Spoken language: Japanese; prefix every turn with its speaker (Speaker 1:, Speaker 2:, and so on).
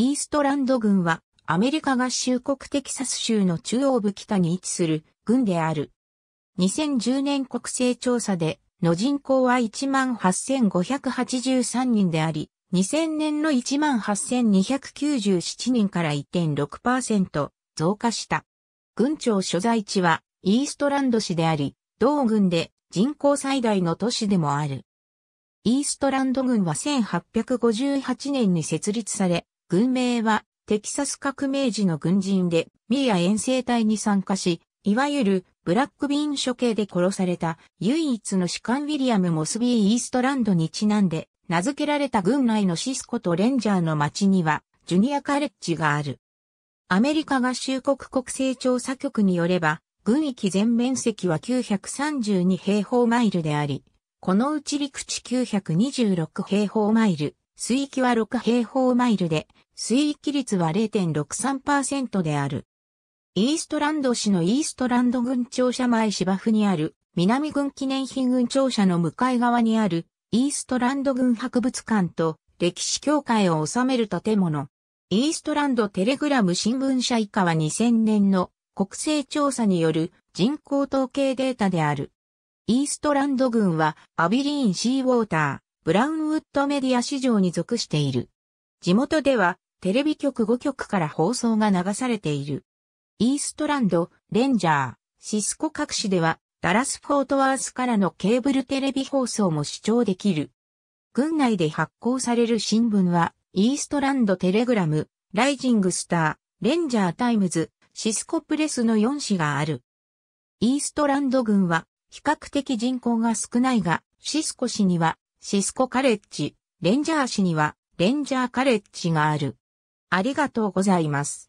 Speaker 1: イーストランド軍は、
Speaker 2: アメリカ合衆国テキサス州の中央部北に位置する軍である。2010年国勢調査で、の人口は18,583人であり、2000年の18,297人から1.6%増加した。軍庁所在地はイーストランド市であり、同軍で人口最大の都市でもある。イーストランド軍は1858年に設立され、軍名は、テキサス革命時の軍人で、ミーア遠征隊に参加し、いわゆるブラックビーン処刑で殺された唯一の士官ウィリアム・モスビー・イーストランドにちなんで、名付けられた軍内のシスコとレンジャーの町には、ジュニアカレッジがある。アメリカ合衆国国勢調査局によれば、軍域全面積は932平方マイルであり、このうち陸地926平方マイル、水域は6平方マイルで、水域率は0.63%である。イーストランド市のイーストランド郡庁舎前芝生にある、南郡記念品郡庁舎の向かい側にある、イーストランド郡博物館と、歴史協会を収める建物。イーストランドテレグラム新聞社以下は2000年の国勢調査による人口統計データである。イーストランド郡はアビリーンシーウォーター。ブラウンウッドメディア市場に属している。地元ではテレビ局5局から放送が流されている。イーストランド、レンジャー、シスコ各市ではダラス・フォートワースからのケーブルテレビ放送も視聴できる。軍内で発行される新聞は、イーストランドテレグラム、ライジングスター、レンジャータイムズ、シスコプレスの4市がある。イーストランド軍は、比較的人口が少ないが、シスコ市にはシスコカレッジ、レンジャー市にはレンジャーカレッジがある。ありがとうございま
Speaker 1: す。